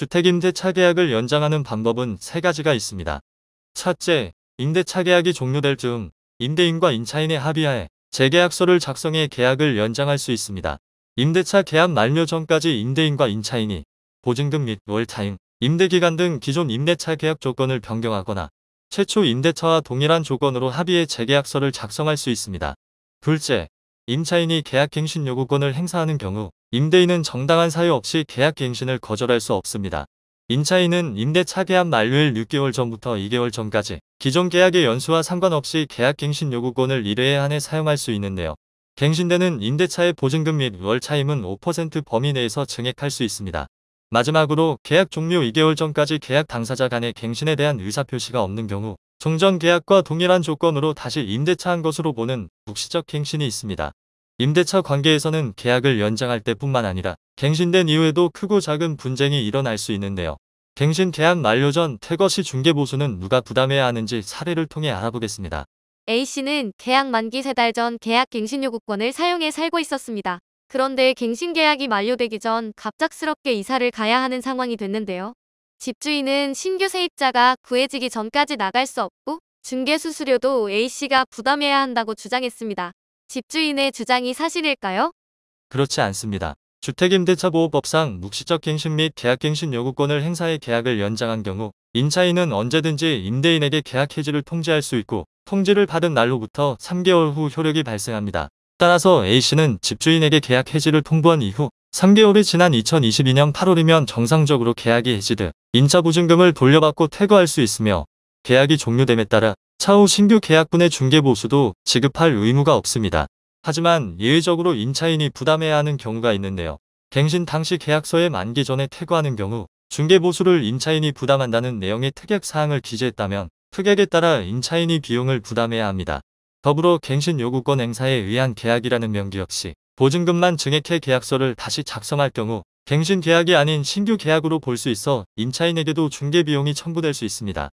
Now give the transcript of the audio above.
주택임대차 계약을 연장하는 방법은 세 가지가 있습니다. 첫째, 임대차 계약이 종료될 즈음 임대인과 임차인의 합의하에 재계약서를 작성해 계약을 연장할 수 있습니다. 임대차 계약 만료 전까지 임대인과 임차인이 보증금 및 월타임, 임대기간 등 기존 임대차 계약 조건을 변경하거나 최초 임대차와 동일한 조건으로 합의해 재계약서를 작성할 수 있습니다. 둘째, 임차인이 계약갱신 요구권을 행사하는 경우 임대인은 정당한 사유 없이 계약갱신을 거절할 수 없습니다. 임차인은 임대 차계약 만료일 6개월 전부터 2개월 전까지 기존 계약의 연수와 상관없이 계약갱신 요구권을 1회에 한해 사용할 수 있는데요. 갱신되는 임대차의 보증금 및 월차임은 5% 범위 내에서 증액할 수 있습니다. 마지막으로 계약 종료 2개월 전까지 계약 당사자 간의 갱신에 대한 의사표시가 없는 경우 종전 계약과 동일한 조건으로 다시 임대차한 것으로 보는 묵시적 갱신이 있습니다. 임대차 관계에서는 계약을 연장할 때뿐만 아니라 갱신된 이후에도 크고 작은 분쟁이 일어날 수 있는데요. 갱신 계약 만료 전태거시 중개보수는 누가 부담해야 하는지 사례를 통해 알아보겠습니다. A씨는 계약 만기 3달 전 계약 갱신 요구권을 사용해 살고 있었습니다. 그런데 갱신 계약이 만료되기 전 갑작스럽게 이사를 가야 하는 상황이 됐는데요. 집주인은 신규 세입자가 구해지기 전까지 나갈 수 없고 중개 수수료도 A씨가 부담해야 한다고 주장했습니다. 집주인의 주장이 사실일까요? 그렇지 않습니다. 주택임대차보호법상 묵시적 갱신 및 계약갱신 요구권을 행사해 계약을 연장한 경우 임차인은 언제든지 임대인에게 계약 해지를 통지할 수 있고 통지를 받은 날로부터 3개월 후 효력이 발생합니다. 따라서 A씨는 집주인에게 계약 해지를 통보한 이후 3개월이 지난 2022년 8월이면 정상적으로 계약이 해지돼 인차보증금을 돌려받고 퇴거할 수 있으며 계약이 종료됨에 따라 차후 신규 계약분의 중개보수도 지급할 의무가 없습니다. 하지만 예외적으로 임차인이 부담해야 하는 경우가 있는데요. 갱신 당시 계약서에 만기 전에 퇴거하는 경우 중개보수를 임차인이 부담한다는 내용의 특약사항을 기재했다면 특약에 따라 임차인이 비용을 부담해야 합니다. 더불어 갱신 요구권 행사에 의한 계약이라는 명기 역시 보증금만 증액해 계약서를 다시 작성할 경우 갱신 계약이 아닌 신규 계약으로 볼 수 있어 임차인에게도 중개 비용이 청구될 수 있습니다.